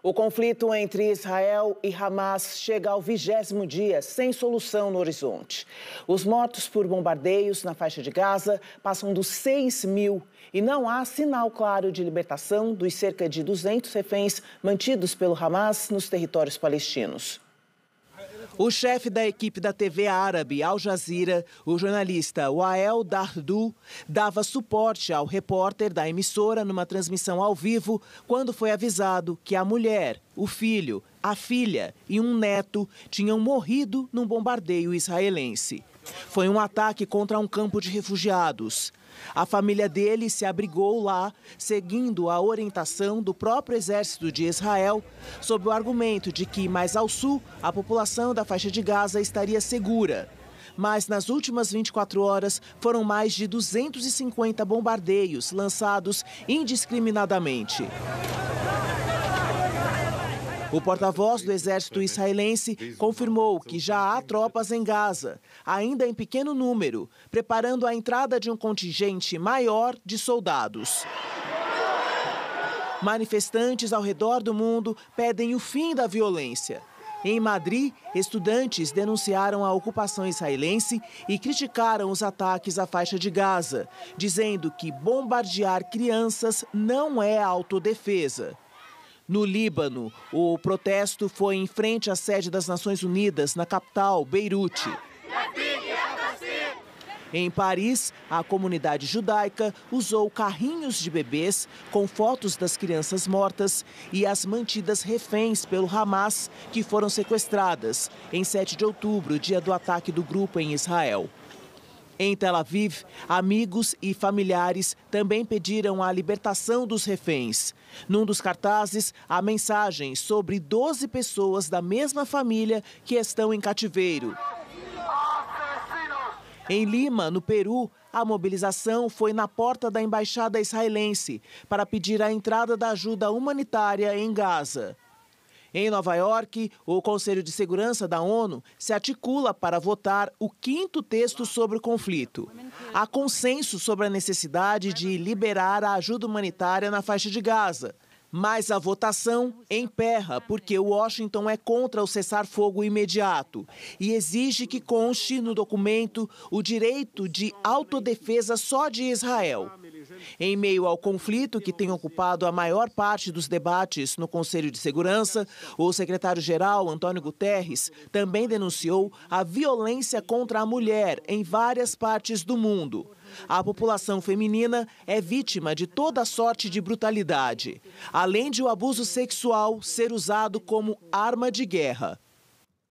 O conflito entre Israel e Hamas chega ao vigésimo dia sem solução no horizonte. Os mortos por bombardeios na faixa de Gaza passam dos 6 mil e não há sinal claro de libertação dos cerca de 200 reféns mantidos pelo Hamas nos territórios palestinos. O chefe da equipe da TV árabe Al Jazeera, o jornalista Wael Dardu, dava suporte ao repórter da emissora numa transmissão ao vivo quando foi avisado que a mulher, o filho, a filha e um neto tinham morrido num bombardeio israelense. Foi um ataque contra um campo de refugiados. A família dele se abrigou lá, seguindo a orientação do próprio exército de Israel, sob o argumento de que mais ao sul a população da faixa de Gaza estaria segura. Mas nas últimas 24 horas foram mais de 250 bombardeios lançados indiscriminadamente. O porta-voz do exército israelense confirmou que já há tropas em Gaza, ainda em pequeno número, preparando a entrada de um contingente maior de soldados. Manifestantes ao redor do mundo pedem o fim da violência. Em Madrid, estudantes denunciaram a ocupação israelense e criticaram os ataques à faixa de Gaza, dizendo que bombardear crianças não é autodefesa. No Líbano, o protesto foi em frente à sede das Nações Unidas, na capital, Beirute. Em Paris, a comunidade judaica usou carrinhos de bebês com fotos das crianças mortas e as mantidas reféns pelo Hamas, que foram sequestradas em 7 de outubro, dia do ataque do grupo em Israel. Em Tel Aviv, amigos e familiares também pediram a libertação dos reféns. Num dos cartazes, há mensagem sobre 12 pessoas da mesma família que estão em cativeiro. Em Lima, no Peru, a mobilização foi na porta da embaixada israelense para pedir a entrada da ajuda humanitária em Gaza. Em Nova York, o Conselho de Segurança da ONU se articula para votar o quinto texto sobre o conflito. Há consenso sobre a necessidade de liberar a ajuda humanitária na faixa de Gaza. Mas a votação emperra, porque Washington é contra o cessar-fogo imediato e exige que conste no documento o direito de autodefesa só de Israel. Em meio ao conflito que tem ocupado a maior parte dos debates no Conselho de Segurança, o secretário-geral Antônio Guterres também denunciou a violência contra a mulher em várias partes do mundo. A população feminina é vítima de toda sorte de brutalidade, além de o abuso sexual ser usado como arma de guerra.